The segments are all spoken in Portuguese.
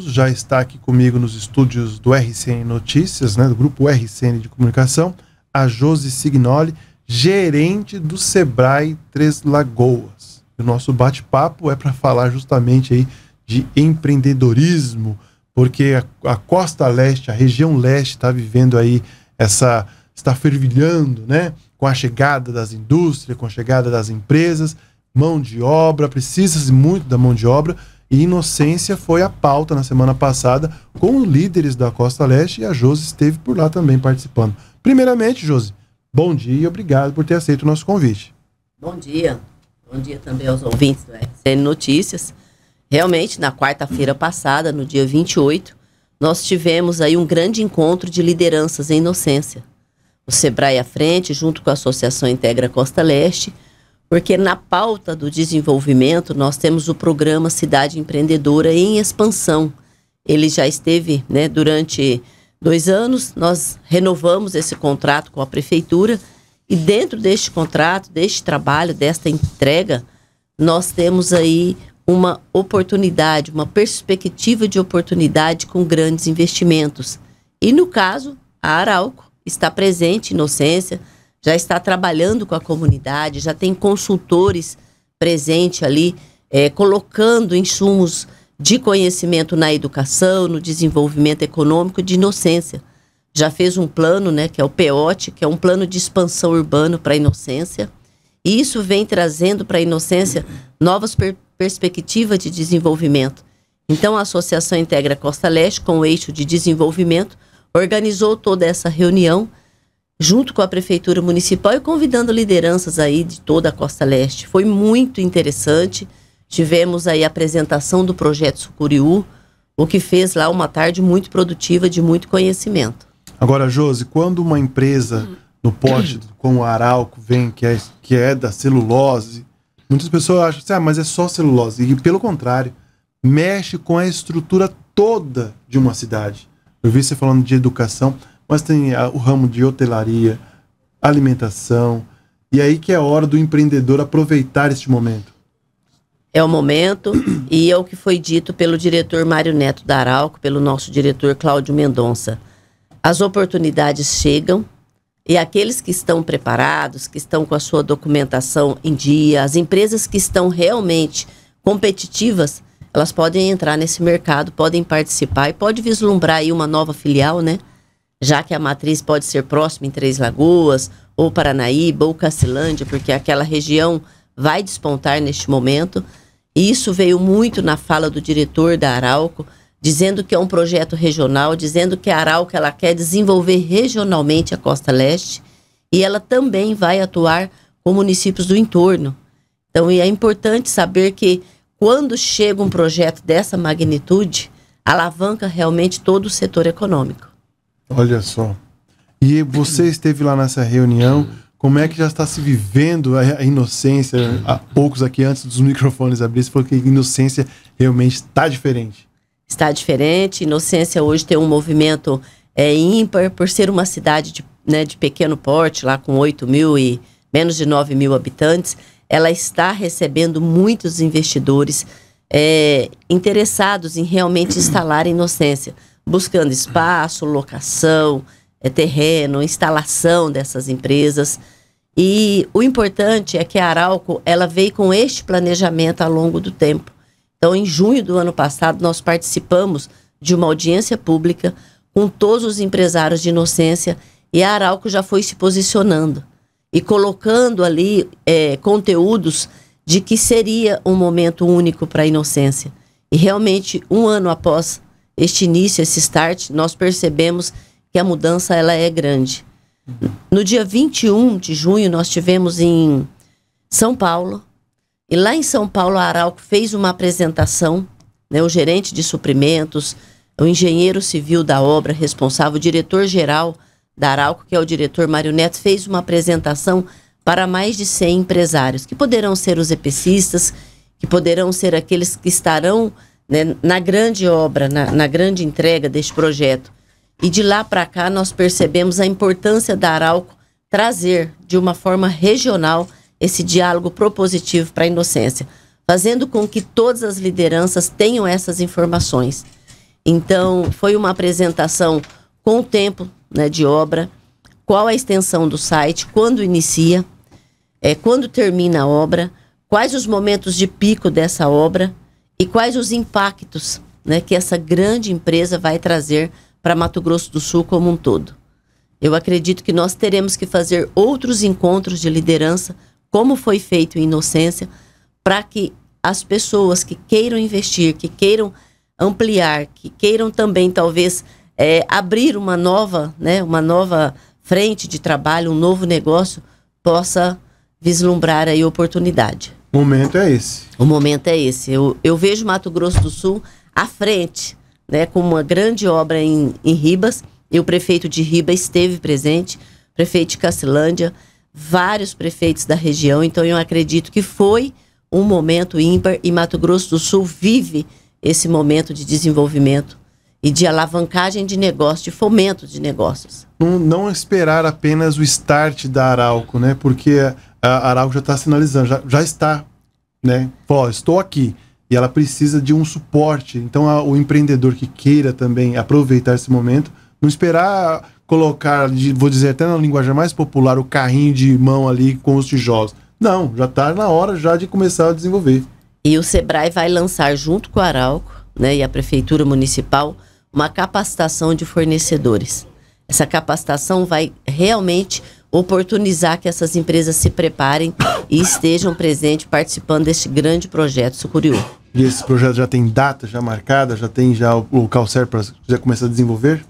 já está aqui comigo nos estúdios do RCN Notícias, né, do grupo RCN de Comunicação, a Josi Signoli, gerente do Sebrae Três Lagoas. O nosso bate-papo é para falar justamente aí de empreendedorismo, porque a, a costa leste, a região leste está vivendo aí essa está fervilhando, né, com a chegada das indústrias, com a chegada das empresas, mão de obra, precisa-se muito da mão de obra e inocência foi a pauta na semana passada com líderes da Costa Leste e a Josi esteve por lá também participando. Primeiramente, Josi, bom dia e obrigado por ter aceito o nosso convite. Bom dia. Bom dia também aos ouvintes do RCN Notícias. Realmente, na quarta-feira passada, no dia 28, nós tivemos aí um grande encontro de lideranças em inocência. O Sebrae à frente, junto com a Associação Integra Costa Leste, porque na pauta do desenvolvimento nós temos o programa Cidade Empreendedora em expansão. Ele já esteve né, durante dois anos, nós renovamos esse contrato com a prefeitura e dentro deste contrato, deste trabalho, desta entrega, nós temos aí uma oportunidade, uma perspectiva de oportunidade com grandes investimentos. E no caso, a Arauco está presente, Inocência, já está trabalhando com a comunidade, já tem consultores presentes ali, é, colocando insumos de conhecimento na educação, no desenvolvimento econômico de inocência. Já fez um plano, né, que é o PEOT, que é um plano de expansão urbano para a inocência. E isso vem trazendo para a inocência novas per perspectivas de desenvolvimento. Então, a Associação Integra Costa Leste, com o eixo de desenvolvimento, organizou toda essa reunião junto com a Prefeitura Municipal e convidando lideranças aí de toda a Costa Leste. Foi muito interessante. Tivemos aí a apresentação do projeto Sucuriú, o que fez lá uma tarde muito produtiva de muito conhecimento. Agora, Josi, quando uma empresa no porte como o Arauco vem, que é, que é da celulose, muitas pessoas acham assim, ah, mas é só celulose. E pelo contrário, mexe com a estrutura toda de uma cidade. Eu vi você falando de educação mas tem ah, o ramo de hotelaria, alimentação. E aí que é a hora do empreendedor aproveitar este momento. É o momento e é o que foi dito pelo diretor Mário Neto da Arauco, pelo nosso diretor Cláudio Mendonça. As oportunidades chegam e aqueles que estão preparados, que estão com a sua documentação em dia, as empresas que estão realmente competitivas, elas podem entrar nesse mercado, podem participar e pode vislumbrar aí uma nova filial, né? já que a matriz pode ser próxima em Três Lagoas, ou Paranaíba, ou Cacilândia, porque aquela região vai despontar neste momento. E isso veio muito na fala do diretor da Arauco, dizendo que é um projeto regional, dizendo que a Arauco ela quer desenvolver regionalmente a Costa Leste e ela também vai atuar com municípios do entorno. Então, é importante saber que quando chega um projeto dessa magnitude, alavanca realmente todo o setor econômico. Olha só. E você esteve lá nessa reunião. Como é que já está se vivendo a inocência? Há poucos aqui antes dos microfones abrir, porque inocência realmente está diferente. Está diferente. Inocência hoje tem um movimento é, ímpar por ser uma cidade de, né, de pequeno porte, lá com 8 mil e menos de 9 mil habitantes. Ela está recebendo muitos investidores é, interessados em realmente instalar inocência, buscando espaço, locação, é, terreno, instalação dessas empresas. E o importante é que a Arauco ela veio com este planejamento ao longo do tempo. Então, em junho do ano passado, nós participamos de uma audiência pública com todos os empresários de inocência e a Arauco já foi se posicionando e colocando ali é, conteúdos de que seria um momento único para a inocência. E realmente, um ano após este início, esse start, nós percebemos que a mudança ela é grande. No dia 21 de junho, nós tivemos em São Paulo, e lá em São Paulo, a Arauco fez uma apresentação, né, o gerente de suprimentos, o engenheiro civil da obra responsável, o diretor-geral da Arauco, que é o diretor Mário Neto, fez uma apresentação para mais de 100 empresários, que poderão ser os EPCistas, que poderão ser aqueles que estarão né, na grande obra, na, na grande entrega deste projeto. E de lá para cá nós percebemos a importância da Arauco trazer de uma forma regional esse diálogo propositivo para a inocência, fazendo com que todas as lideranças tenham essas informações. Então, foi uma apresentação com o tempo né, de obra, qual a extensão do site, quando inicia, é, quando termina a obra, quais os momentos de pico dessa obra e quais os impactos né, que essa grande empresa vai trazer para Mato Grosso do Sul como um todo. Eu acredito que nós teremos que fazer outros encontros de liderança, como foi feito em Inocência, para que as pessoas que queiram investir, que queiram ampliar, que queiram também talvez é, abrir uma nova, né, uma nova frente de trabalho, um novo negócio, possa vislumbrar aí oportunidade. O momento é esse. O momento é esse. Eu, eu vejo Mato Grosso do Sul à frente, né, com uma grande obra em, em Ribas. E o prefeito de Ribas esteve presente, prefeito de Cacilândia, vários prefeitos da região. Então eu acredito que foi um momento ímpar e Mato Grosso do Sul vive esse momento de desenvolvimento e de alavancagem de negócio, de fomento de negócios. Não, não esperar apenas o start da Arauco, né? Porque a Arauco já está sinalizando, já, já está, né? Falou, estou aqui. E ela precisa de um suporte. Então, a, o empreendedor que queira também aproveitar esse momento, não esperar colocar, vou dizer até na linguagem mais popular, o carrinho de mão ali com os tijolos. Não, já está na hora já de começar a desenvolver. E o Sebrae vai lançar junto com a Arauco né, e a Prefeitura Municipal uma capacitação de fornecedores. Essa capacitação vai realmente oportunizar que essas empresas se preparem e estejam presentes participando deste grande projeto Sucuriú. E esse projeto já tem data já marcada, já tem já o local certo para já começar a desenvolver?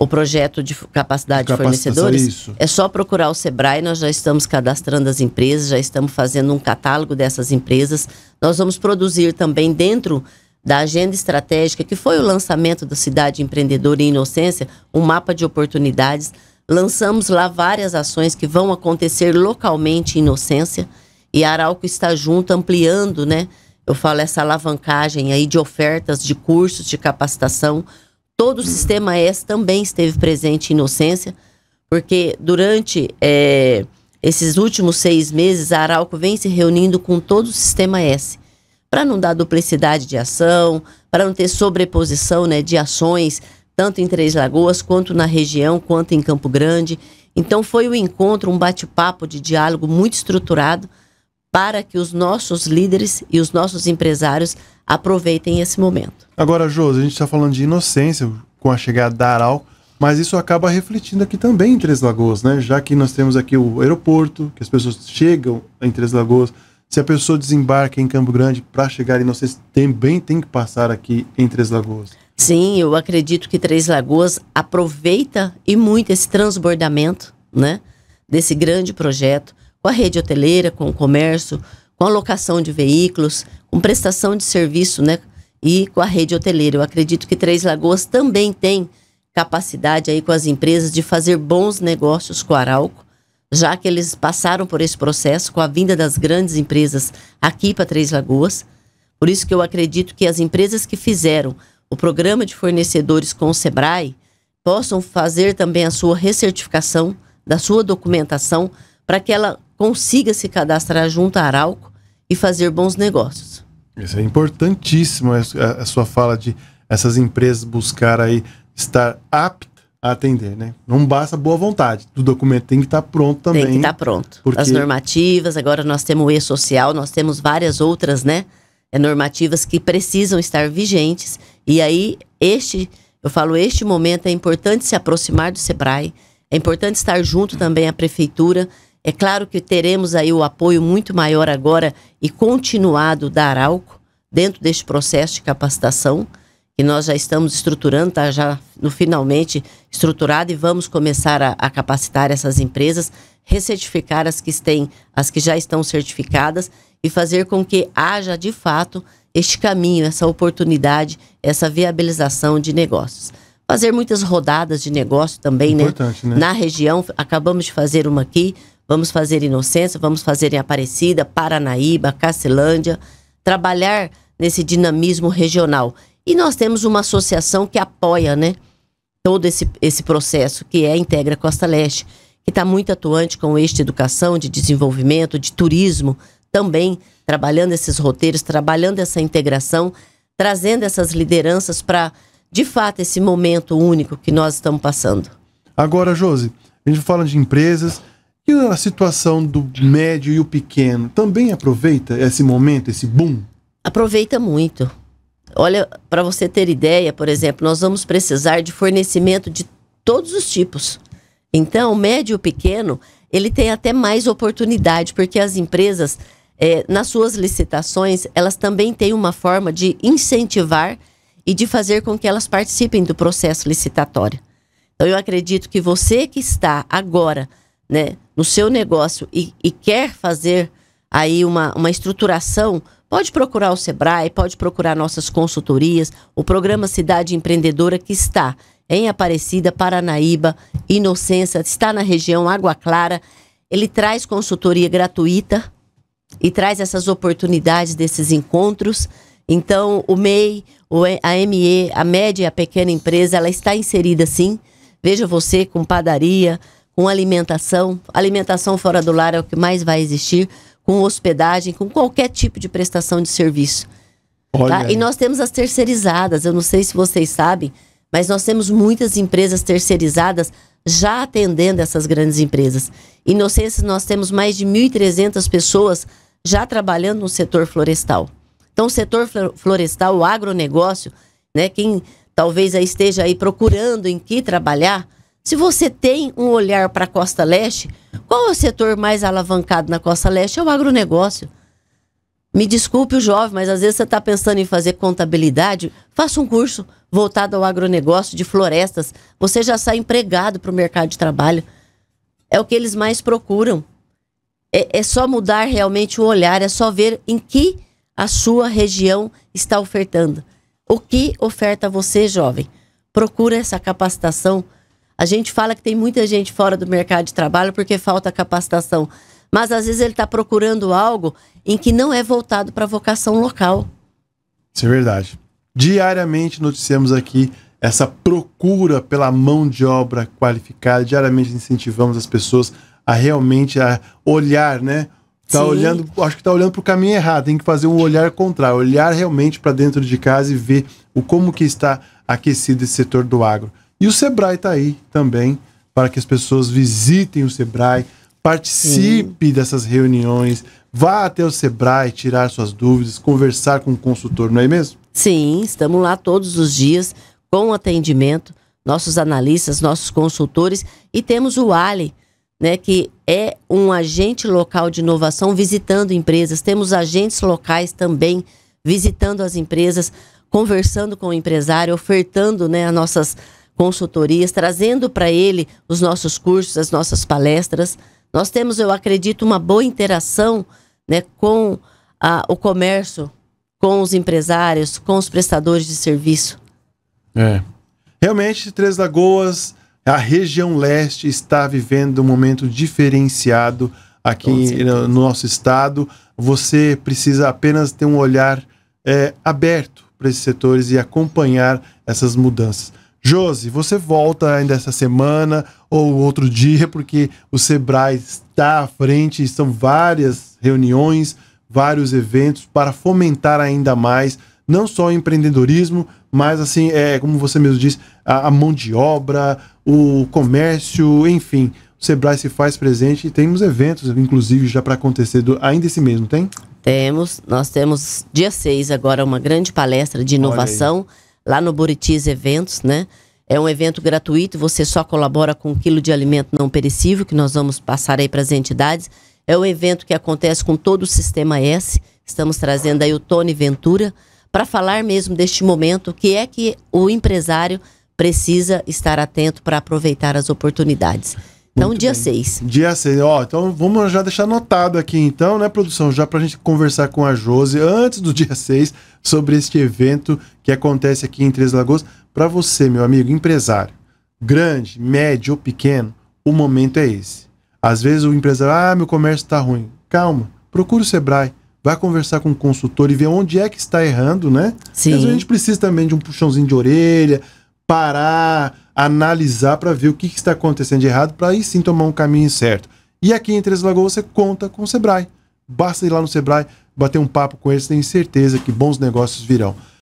O projeto de capacidade de fornecedores isso. é só procurar o Sebrae, nós já estamos cadastrando as empresas, já estamos fazendo um catálogo dessas empresas. Nós vamos produzir também dentro da agenda estratégica, que foi o lançamento da Cidade Empreendedora e Inocência, um mapa de oportunidades Lançamos lá várias ações que vão acontecer localmente em Inocência e a Arauco está junto ampliando, né? Eu falo essa alavancagem aí de ofertas, de cursos, de capacitação. Todo o sistema S também esteve presente em Inocência, porque durante é, esses últimos seis meses a Arauco vem se reunindo com todo o sistema S para não dar duplicidade de ação, para não ter sobreposição né, de ações, tanto em Três Lagoas, quanto na região, quanto em Campo Grande. Então foi um encontro, um bate-papo de diálogo muito estruturado para que os nossos líderes e os nossos empresários aproveitem esse momento. Agora, Josi, a gente está falando de inocência com a chegada da Aral, mas isso acaba refletindo aqui também em Três Lagoas, né? Já que nós temos aqui o aeroporto, que as pessoas chegam em Três Lagoas, se a pessoa desembarca em Campo Grande para chegar em Inocência, também tem que passar aqui em Três Lagoas. Sim, eu acredito que Três Lagoas aproveita e muito esse transbordamento, né? Desse grande projeto, com a rede hoteleira, com o comércio, com a locação de veículos, com prestação de serviço, né? E com a rede hoteleira. Eu acredito que Três Lagoas também tem capacidade aí com as empresas de fazer bons negócios com o Arauco, já que eles passaram por esse processo com a vinda das grandes empresas aqui para Três Lagoas. Por isso que eu acredito que as empresas que fizeram o programa de fornecedores com o SEBRAE possam fazer também a sua recertificação da sua documentação para que ela consiga se cadastrar junto à Arauco e fazer bons negócios. Isso é importantíssimo a, sua fala de essas empresas buscar aí estar apta a atender, né? Não basta boa vontade, o documento tem que estar tá pronto também. Tem que estar tá pronto. Porque... As normativas, agora nós temos o e-social, nós temos várias outras, né? É normativas que precisam estar vigentes e aí, este, eu falo, este momento é importante se aproximar do SEBRAE, é importante estar junto também à prefeitura. É claro que teremos aí o apoio muito maior agora e continuado da Arauco dentro deste processo de capacitação que nós já estamos estruturando, está já no finalmente estruturado e vamos começar a, a capacitar essas empresas, recertificar as que têm, as que já estão certificadas e fazer com que haja de fato este caminho, essa oportunidade, essa viabilização de negócios. Fazer muitas rodadas de negócio também, né? né? Na região, acabamos de fazer uma aqui, vamos fazer em Inocência, vamos fazer em Aparecida, Paranaíba, Cacilândia, trabalhar nesse dinamismo regional. E nós temos uma associação que apoia, né? Todo esse, esse processo, que é a Integra Costa Leste, que está muito atuante com este educação, de desenvolvimento, de turismo, também trabalhando esses roteiros, trabalhando essa integração, trazendo essas lideranças para, de fato, esse momento único que nós estamos passando. Agora, Josi, a gente fala de empresas e a situação do médio e o pequeno também aproveita esse momento, esse boom? Aproveita muito. Olha, para você ter ideia, por exemplo, nós vamos precisar de fornecimento de todos os tipos. Então, o médio e o pequeno, ele tem até mais oportunidade, porque as empresas é, nas suas licitações, elas também têm uma forma de incentivar e de fazer com que elas participem do processo licitatório. Então, eu acredito que você que está agora né, no seu negócio e, e quer fazer aí uma, uma estruturação, pode procurar o Sebrae, pode procurar nossas consultorias, o programa Cidade Empreendedora que está em Aparecida, Paranaíba, Inocência, está na região Água Clara. Ele traz consultoria gratuita e traz essas oportunidades desses encontros. Então, o MEI, a ME, a média e a pequena empresa, ela está inserida sim. Veja você com padaria, com alimentação. Alimentação fora do lar é o que mais vai existir, com hospedagem, com qualquer tipo de prestação de serviço. Tá? E nós temos as terceirizadas. Eu não sei se vocês sabem, mas nós temos muitas empresas terceirizadas já atendendo essas grandes empresas. Inocência, nós temos mais de 1.300 pessoas já trabalhando no setor florestal. Então, o setor florestal, o agronegócio, né, quem talvez aí esteja aí procurando em que trabalhar, se você tem um olhar para a Costa Leste, qual é o setor mais alavancado na Costa Leste? É o agronegócio. Me desculpe o jovem, mas às vezes você está pensando em fazer contabilidade, faça um curso voltado ao agronegócio de florestas. Você já sai empregado para o mercado de trabalho. É o que eles mais procuram é, é só mudar realmente o olhar, é só ver em que a sua região está ofertando. O que oferta você, jovem? Procura essa capacitação. A gente fala que tem muita gente fora do mercado de trabalho porque falta capacitação. Mas às vezes ele está procurando algo em que não é voltado para a vocação local. Isso é verdade. Diariamente noticiamos aqui essa procura pela mão de obra qualificada, diariamente incentivamos as pessoas a realmente a olhar, né? Tá Sim. olhando, acho que tá olhando para o caminho errado, tem que fazer um olhar contrário, olhar realmente para dentro de casa e ver o como que está aquecido esse setor do agro. E o Sebrae está aí também para que as pessoas visitem o Sebrae, participe Sim. dessas reuniões, vá até o Sebrae tirar suas dúvidas, conversar com o consultor, não é mesmo? Sim, estamos lá todos os dias com atendimento, nossos analistas, nossos consultores e temos o Ali né, que é um agente local de inovação visitando empresas. Temos agentes locais também visitando as empresas, conversando com o empresário, ofertando né, as nossas consultorias, trazendo para ele os nossos cursos, as nossas palestras. Nós temos, eu acredito, uma boa interação né, com a, o comércio, com os empresários, com os prestadores de serviço. É. Realmente, Três Lagoas a região leste está vivendo um momento diferenciado aqui no, nosso estado. Você precisa apenas ter um olhar é, aberto para esses setores e acompanhar essas mudanças. Josi, você volta ainda essa semana ou outro dia, porque o Sebrae está à frente, são várias reuniões, vários eventos para fomentar ainda mais não só o empreendedorismo, mas assim, é, como você mesmo disse, a, a mão de obra, o comércio, enfim. O Sebrae se faz presente e temos eventos, inclusive, já para acontecer do, ainda esse mesmo, tem? Temos. Nós temos dia 6 agora uma grande palestra de inovação lá no Buritis Eventos, né? É um evento gratuito, você só colabora com um quilo de alimento não perecível que nós vamos passar aí para as entidades. É um evento que acontece com todo o Sistema S. Estamos trazendo aí o Tony Ventura, para falar mesmo deste momento, o que é que o empresário precisa estar atento para aproveitar as oportunidades. Então, Muito dia 6. Dia 6, ó. Então, vamos já deixar anotado aqui, então, né, produção? Já para a gente conversar com a Jose antes do dia 6 sobre este evento que acontece aqui em Três Lagoas. Para você, meu amigo, empresário, grande, médio ou pequeno, o momento é esse. Às vezes o empresário, ah, meu comércio está ruim. Calma, procura o Sebrae vai conversar com o consultor e ver onde é que está errando, né? Sim. Às vezes a gente precisa também de um puxãozinho de orelha, parar, analisar para ver o que, que, está acontecendo de errado, para aí sim tomar um caminho certo. E aqui em Três Lagoas você conta com o Sebrae. Basta ir lá no Sebrae, bater um papo com eles, tenho certeza que bons negócios virão.